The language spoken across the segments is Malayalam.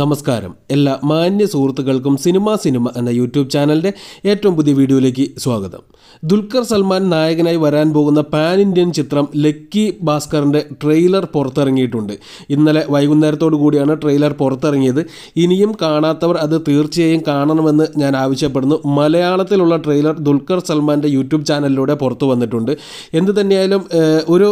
നമസ്കാരം എല്ലാ മാന്യ സുഹൃത്തുക്കൾക്കും സിനിമ സിനിമ എന്ന യൂട്യൂബ് ചാനലിൻ്റെ ഏറ്റവും പുതിയ വീഡിയോയിലേക്ക് സ്വാഗതം ദുൽഖർ സൽമാൻ നായകനായി വരാൻ പോകുന്ന പാൻ ഇന്ത്യൻ ചിത്രം ലക്കി ഭാസ്കറിൻ്റെ ട്രെയിലർ പുറത്തിറങ്ങിയിട്ടുണ്ട് ഇന്നലെ വൈകുന്നേരത്തോടു കൂടിയാണ് ട്രെയിലർ പുറത്തിറങ്ങിയത് ഇനിയും കാണാത്തവർ അത് തീർച്ചയായും കാണണമെന്ന് ഞാൻ ആവശ്യപ്പെടുന്നു മലയാളത്തിലുള്ള ട്രെയിലർ ദുൽഖർ സൽമാൻ്റെ യൂട്യൂബ് ചാനലിലൂടെ പുറത്തു വന്നിട്ടുണ്ട് എന്ത് തന്നെയായാലും ഒരു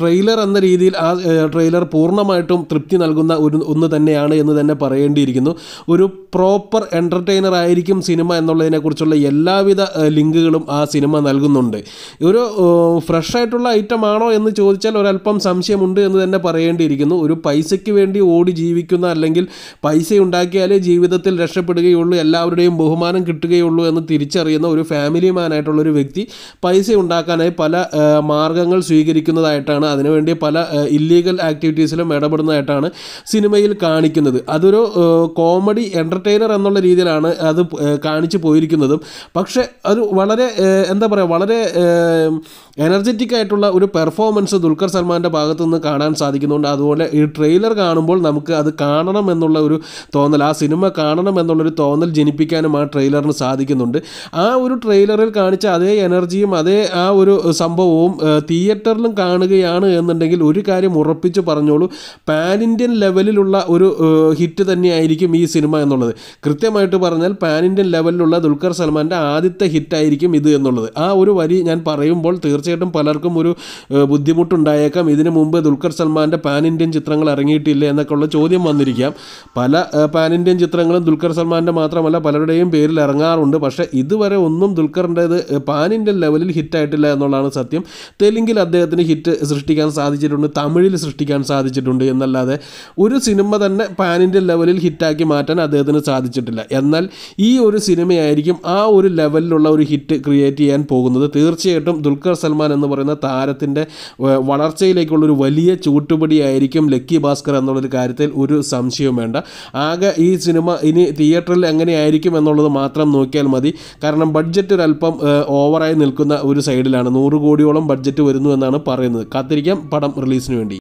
ട്രെയിലർ എന്ന രീതിയിൽ ആ ട്രെയിലർ പൂർണ്ണമായിട്ടും തൃപ്തി നൽകുന്ന ഒരു ഒന്ന് തന്നെയാണ് എന്ന് തന്നെ പറയേണ്ടിയിരിക്കുന്നു ഒരു പ്രോപ്പർ എൻ്റർടൈനർ ആയിരിക്കും സിനിമ എന്നുള്ളതിനെക്കുറിച്ചുള്ള എല്ലാവിധ ലിങ്കുകളും ആ സിനിമ നൽകുന്നുണ്ട് ഒരു ഫ്രഷ് ആയിട്ടുള്ള ഐറ്റം ആണോ എന്ന് ചോദിച്ചാൽ ഒരല്പം സംശയമുണ്ട് എന്ന് തന്നെ പറയേണ്ടിയിരിക്കുന്നു ഒരു പൈസയ്ക്ക് വേണ്ടി ഓടി ജീവിക്കുന്ന അല്ലെങ്കിൽ പൈസ ഉണ്ടാക്കിയാലേ ജീവിതത്തിൽ രക്ഷപ്പെടുകയുള്ളൂ എല്ലാവരുടെയും ബഹുമാനം കിട്ടുകയുള്ളൂ എന്ന് തിരിച്ചറിയുന്ന ഒരു ഫാമിലി മാനായിട്ടുള്ള ഒരു വ്യക്തി പൈസ ഉണ്ടാക്കാനായി പല മാർഗങ്ങൾ സ്വീകരിക്കുന്നതായിട്ടാണ് അതിനുവേണ്ടി പല ഇല്ലീഗൽ ആക്ടിവിറ്റീസിലും ഇടപെടുന്നതായിട്ടാണ് സിനിമയിൽ കാണിക്കുന്നത് പോയിരിക്കുന്നത് അതൊരു കോമഡി എൻ്റർടൈനർ എന്നുള്ള രീതിയിലാണ് അത് കാണിച്ചു പോയിരിക്കുന്നതും പക്ഷേ അത് വളരെ എന്താ പറയുക വളരെ എനർജറ്റിക് ആയിട്ടുള്ള ഒരു പെർഫോമൻസ് ദുൽഖർ സൽമാൻ്റെ ഭാഗത്തു നിന്ന് കാണാൻ സാധിക്കുന്നുണ്ട് അതുപോലെ ഈ ട്രെയിലർ കാണുമ്പോൾ നമുക്ക് അത് കാണണം എന്നുള്ള ഒരു തോന്നൽ ആ സിനിമ കാണണം എന്നുള്ളൊരു തോന്നൽ ജനിപ്പിക്കാനും ആ ട്രെയിലറിന് സാധിക്കുന്നുണ്ട് ആ ഒരു ട്രെയിലറിൽ കാണിച്ച അതേ എനർജിയും അതേ ആ ഒരു സംഭവവും തിയേറ്ററിലും കാണുകയാണ് എന്നുണ്ടെങ്കിൽ ഒരു കാര്യം ഉറപ്പിച്ച് പറഞ്ഞോളൂ പാൻ ഇന്ത്യൻ ലെവലിലുള്ള ഒരു ഹിറ്റ് തന്നെയായിരിക്കും ഈ സിനിമ എന്നുള്ളത് കൃത്യമായിട്ട് പറഞ്ഞാൽ പാൻ ഇന്ത്യൻ ലെവലിലുള്ള ദുൽഖർ സൽമാൻ്റെ ആദ്യത്തെ ഹിറ്റായിരിക്കും ഇത് എന്നുള്ളത് ആ ഒരു വരി ഞാൻ പറയുമ്പോൾ തീർച്ചയായിട്ടും പലർക്കും ഒരു ബുദ്ധിമുട്ടുണ്ടായേക്കാം ഇതിനു മുമ്പ് ദുൽഖർ സൽമാൻ്റെ പാൻ ഇന്ത്യൻ ചിത്രങ്ങൾ ഇറങ്ങിയിട്ടില്ല എന്നൊക്കെയുള്ള ചോദ്യം വന്നിരിക്കാം പല പാൻ ഇന്ത്യൻ ചിത്രങ്ങളും ദുൽഖർ സൽമാൻ്റെ മാത്രമല്ല പലരുടെയും പേരിൽ ഇറങ്ങാറുണ്ട് പക്ഷേ ഇതുവരെ ഒന്നും ദുൽഖറിൻ്റേത് പാൻ ഇന്ത്യൻ ലെവലിൽ ഹിറ്റായിട്ടില്ല എന്നുള്ളതാണ് സത്യം തെലുങ്കിൽ അദ്ദേഹത്തിന് ഹിറ്റ് സൃഷ്ടിക്കാൻ സാധിച്ചിട്ടുണ്ട് തമിഴിൽ സൃഷ്ടിക്കാൻ സാധിച്ചിട്ടുണ്ട് എന്നല്ലാതെ ഒരു സിനിമ തന്നെ പാൻ ഫാനിൻ്റെ ലെവലിൽ ഹിറ്റാക്കി മാറ്റാൻ അദ്ദേഹത്തിന് സാധിച്ചിട്ടില്ല എന്നാൽ ഈ ഒരു സിനിമയായിരിക്കും ആ ഒരു ലെവലിലുള്ള ഒരു ഹിറ്റ് ക്രിയേറ്റ് ചെയ്യാൻ പോകുന്നത് തീർച്ചയായിട്ടും ദുൽഖർ സൽമാൻ എന്ന് പറയുന്ന താരത്തിൻ്റെ വളർച്ചയിലേക്കുള്ള ഒരു വലിയ ചൂട്ടുപടിയായിരിക്കും ലക്കി ഭാസ്കർ എന്നുള്ളൊരു കാര്യത്തിൽ ഒരു സംശയവും വേണ്ട ആകെ ഈ സിനിമ ഇനി തിയേറ്ററിൽ എങ്ങനെയായിരിക്കും എന്നുള്ളത് മാത്രം നോക്കിയാൽ മതി കാരണം ബഡ്ജറ്റ് ഒരല്പം ഓവറായി നിൽക്കുന്ന ഒരു സൈഡിലാണ് നൂറ് കോടിയോളം ബഡ്ജറ്റ് വരുന്നു എന്നാണ് പറയുന്നത് കാത്തിരിക്കാം പടം റിലീസിന് വേണ്ടി